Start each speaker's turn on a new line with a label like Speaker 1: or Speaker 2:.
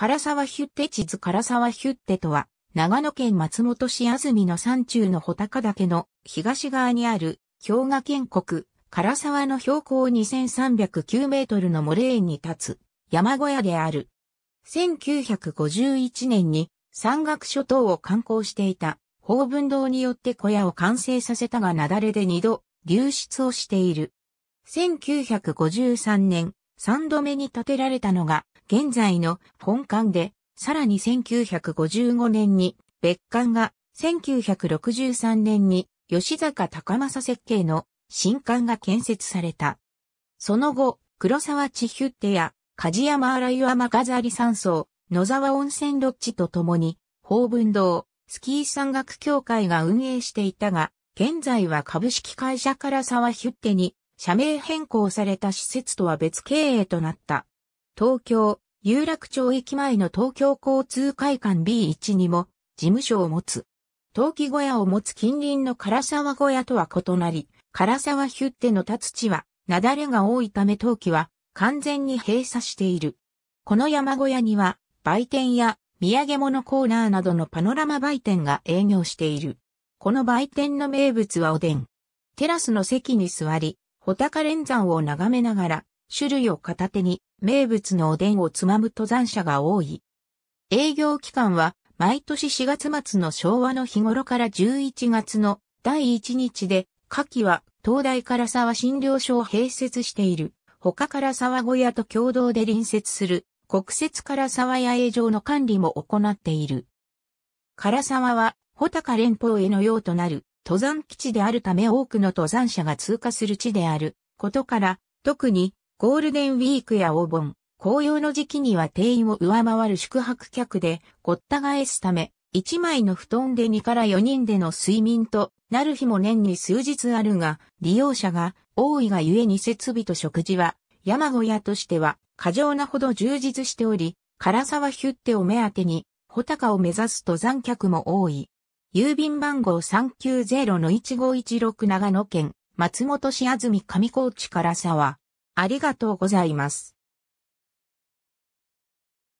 Speaker 1: 唐沢ヒュッテ地図唐沢ヒュッテとは、長野県松本市安住の山中の穂高岳の東側にある氷河県国、唐沢の標高2309メートルのモレーンに立つ山小屋である。1951年に山岳諸島を観光していた法文堂によって小屋を完成させたが雪崩で二度流出をしている。1953年、三度目に建てられたのが現在の本館で、さらに1955年に別館が、1963年に吉坂高政設計の新館が建設された。その後、黒沢千ヒュッテや梶山荒岩間ガザリ山荘、野沢温泉ロッジとともに、法文堂、スキー山岳協会が運営していたが、現在は株式会社から沢ヒュッテに社名変更された施設とは別経営となった。東京、有楽町駅前の東京交通会館 B1 にも事務所を持つ。陶器小屋を持つ近隣の唐沢小屋とは異なり、唐沢ヒュッテの立つ地は、雪崩が多いため陶器は完全に閉鎖している。この山小屋には、売店や土産物コーナーなどのパノラマ売店が営業している。この売店の名物はおでん。テラスの席に座り、穂高連山を眺めながら、種類を片手に名物のおでんをつまむ登山者が多い。営業期間は毎年4月末の昭和の日頃から11月の第1日で、夏季は東大唐沢診療所を併設している、他唐沢小屋と共同で隣接する国設唐沢野営場の管理も行っている。唐沢は穂高連峰への用となる登山基地であるため多くの登山者が通過する地であることから、特にゴールデンウィークやお盆、紅葉の時期には定員を上回る宿泊客でごった返すため、1枚の布団で2から4人での睡眠となる日も年に数日あるが、利用者が多いがゆえに設備と食事は、山小屋としては過剰なほど充実しており、唐沢ヒュッテを目当てに、穂高を目指す登山客も多い。郵便番号390-1516長野県、松本市安住上高地唐沢。ありがとうございます。